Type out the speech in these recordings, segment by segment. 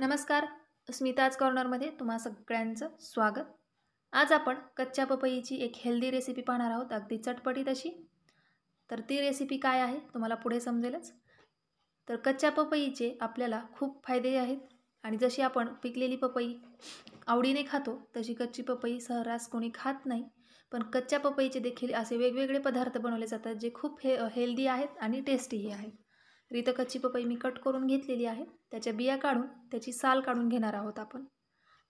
नमस्कार स्मिताज कॉर्नरमध्ये तुम्हा सगळ्यांचं स्वागत आज आपण कच्च्या पपईची एक हेल्दी रेसिपी पाहणार आहोत अगदी चटपटीत अशी तर ती रेसिपी काय आहे तुम्हाला पुढे समजेलच तर कच्च्या पपईचे आपल्याला खूप फायदे आहेत आणि जशी आपण पिकलेली पपई आवडीने खातो तशी कच्ची पपई सहरास कोणी खात नाही पण कच्च्या पपईचे देखील असे वेगवेगळे पदार्थ बनवले जातात जे खूप हे हेल्दी आहेत आणि टेस्टीही आहेत कच्ची पपई मी कट करून घेतलेली आहे त्याच्या बिया काढून त्याची साल काढून घेणार आहोत आपण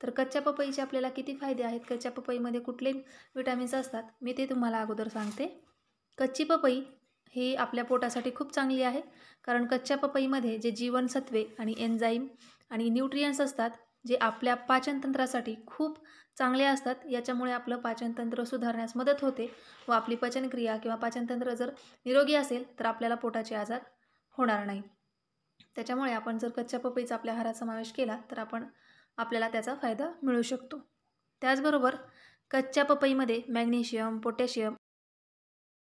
तर कच्च्या पपईचे आपल्याला किती फायदे आहेत कच्च्या पपईमध्ये कुठले विटॅमिन्स असतात मी ते तुम्हाला अगोदर सांगते कच्ची पपई ही आपल्या पोटासाठी खूप चांगली आहे कारण कच्च्या पपईमध्ये जे जीवनसत्वे आणि एन्झाईम आणि न्यूट्रियन्स असतात जे आपल्या पाचनतंत्रासाठी खूप चांगले असतात याच्यामुळे आपलं पाचनतंत्र सुधारण्यास मदत होते व आपली पचनक्रिया किंवा पाचनतंत्र जर निरोगी असेल तर आपल्याला पोटाचे आजार होणार नाही त्याच्यामुळे आपण जर कच्च्या पपईचा आपल्या आहारात समावेश केला तर आपण आपल्याला त्याचा फायदा मिळू शकतो त्याचबरोबर कच्च्या पपईमध्ये मॅग्नेशियम पोटॅशियम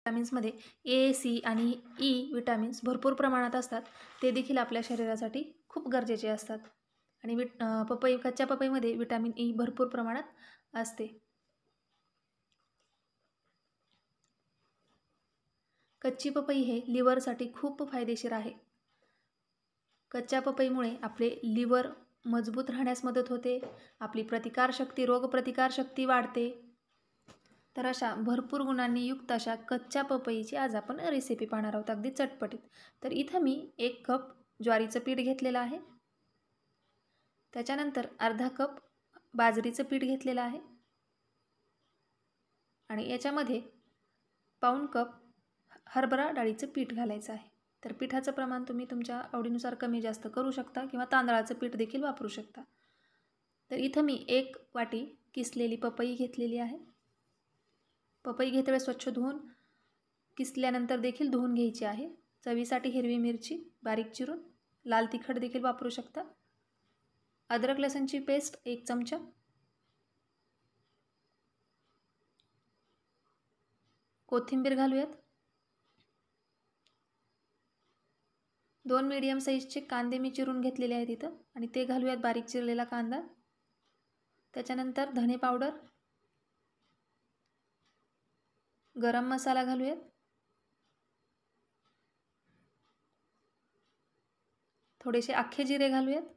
विटामिन्समध्ये ए सी आणि ई e विटॅमिन्स भरपूर प्रमाणात असतात ते देखील आपल्या शरीरासाठी खूप गरजेचे असतात आणि विट पपई कच्च्या पपईमध्ये विटॅमिन ई e भरपूर प्रमाणात असते कच्ची पपई हे लिव्हरसाठी खूप फायदेशीर आहे कच्च्या पपईमुळे आपले लिव्हर मजबूत राहण्यास मदत होते आपली प्रतिकारशक्ती रोगप्रतिकारशक्ती वाढते तर अशा भरपूर गुणांनी युक्त अशा कच्च्या पपईची आज आपण रेसिपी पाहणार आहोत अगदी चटपटीत तर इथं मी एक कप ज्वारीचं पीठ घेतलेलं आहे त्याच्यानंतर अर्धा कप बाजरीचं पीठ घेतलेलं आहे आणि याच्यामध्ये पाऊण कप हरभरा डाळीचं पीठ घालायचं आहे तर पिठाचं प्रमाण तुम्ही तुमच्या आवडीनुसार कमी जास्त करू शकता किंवा तांदळाचं पीठ देखील वापरू शकता तर इथं मी एक वाटी किसलेली पपई घेतलेली आहे पपई घेतवेळेस स्वच्छ धुवून किसल्यानंतर देखील धुवून घ्यायची आहे चवीसाठी हिरवी मिरची बारीक चिरून लाल तिखट देखील वापरू शकता अद्रक लसणची पेस्ट एक चमचा कोथिंबीर घालूयात दोन मीडियम साईजचे कांदे मी चिरून घेतलेले आहेत इथं आणि ते घालूयात बारीक चिरलेला कांदा त्याच्यानंतर धने पावडर गरम मसाला घालूयात थोडेसे अख्खे जिरे घालूयात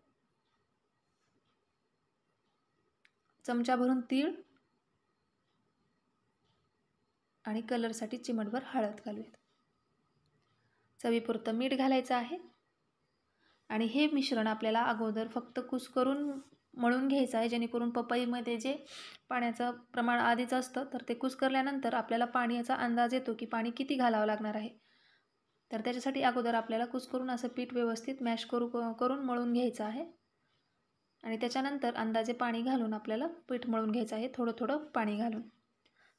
चमचा भरून तीळ आणि कलरसाठी चिमटभर हळद घालूयात चवीपुरतं मीठ घालायचं आहे आणि हे मिश्रण आपल्याला अगोदर फक्त कुस करून मळून घ्यायचं आहे जेणेकरून पपईमध्ये जे पाण्याचं प्रमाण आधीच असतं तर ते करल्यानंतर आपल्याला पाण्याचा अंदाज येतो की पाणी किती घालावं लागणार आहे तर त्याच्यासाठी अगोदर आपल्याला करून असं पीठ व्यवस्थित मॅश करू करून मळून घ्यायचं आहे आणि त्याच्यानंतर अंदाजे पाणी घालून आपल्याला पीठ मळून घ्यायचं आहे थोडं थोडं पाणी घालून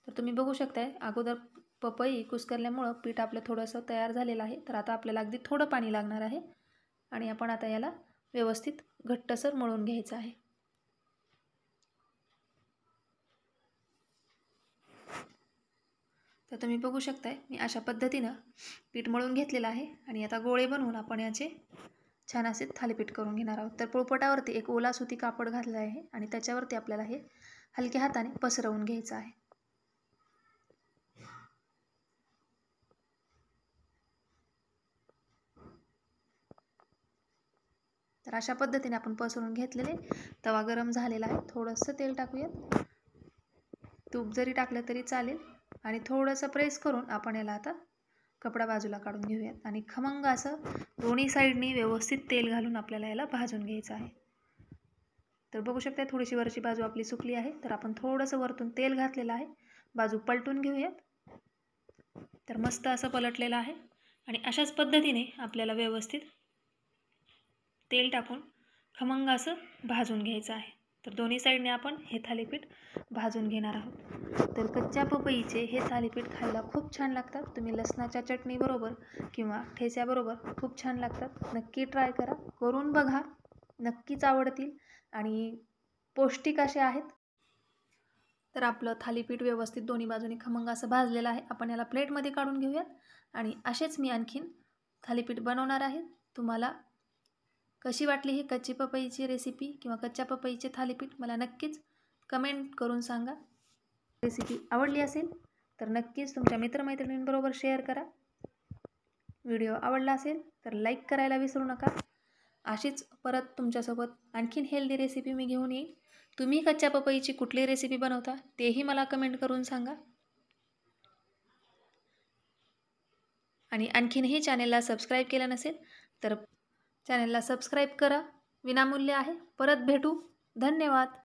तर तुम्ही बघू शकताय अगोदर पपई कुस्करल्यामुळं पीठ आपलं थोडंसं तयार झालेलं आहे तर आता आपल्याला अगदी थोडं पाणी लागणार आहे आणि आपण आता याला व्यवस्थित घट्टसर मळून घ्यायचं आहे तर तुम्ही बघू शकताय मी अशा पद्धतीनं पीठ मळून घेतलेलं आहे आणि आता गोळे बनवून आपण याचे छान असे थालीपीठ करून घेणार आहोत तर पोळपटावरती एक ओला सुती कापड घातलं आहे आणि त्याच्यावरती आपल्याला हे हलक्या हाताने पसरवून घ्यायचं आहे तर अशा पद्धतीने आपण पसरून घेतलेले तवा गरम झालेला आहे थोडंसं तेल टाकूयात तूप जरी टाकलं तरी चालेल आणि थोडंसं प्रेस करून आपण याला आता कपडा बाजूला काढून घेऊयात आणि खमंग असं दोन्ही साईडनी व्यवस्थित तेल घालून आपल्याला याला भाजून घ्यायचं आहे तर बघू शकता थोडीशी वरची बाजू आपली सुकली आहे तर आपण थोडंसं वरतून तेल घातलेलं आहे बाजू पलटून घेऊयात तर मस्त असं पलटलेलं आहे आणि अशाच पद्धतीने आपल्याला व्यवस्थित तेल टाकून खमंग असं भाजून घ्यायचं आहे तर दोन्ही साईडने आपण हे थालीपीठ भाजून घेणार आहोत तर कच्च्या पपईचे हे थालीपीठ खायला खूप छान लागतात तुम्ही लसणाच्या चटणीबरोबर किंवा ठेच्याबरोबर खूप छान लागतात नक्की ट्राय करा करून बघा नक्कीच आवडतील आणि पौष्टिक असे आहेत तर आपलं थालीपीठ व्यवस्थित दोन्ही बाजूने खमंग असं भाजलेलं आहे आपण याला प्लेटमध्ये काढून घेऊयात आणि असेच मी आणखीन थालीपीठ बनवणार आहे तुम्हाला कशी वाटली ही कच्ची पपईची रेसिपी किंवा कच्च्या पपईचे थालीपीठ मला नक्कीच कमेंट करून सांगा रेसिपी आवडली असेल तर नक्कीच तुमच्या मित्रमैत्रिणींबरोबर शेअर करा व्हिडिओ आवडला असेल तर लाईक करायला विसरू नका अशीच परत तुमच्यासोबत आणखीन हेल्दी रेसिपी मी घेऊन येईन तुम्ही कच्च्या पपईची कुठली रेसिपी बनवता तेही मला कमेंट करून सांगा आणि आणखीनही चॅनेलला सबस्क्राईब केलं नसेल तर चॅनेलला सबस्क्राईब करा विनामूल्य आहे परत भेटू धन्यवाद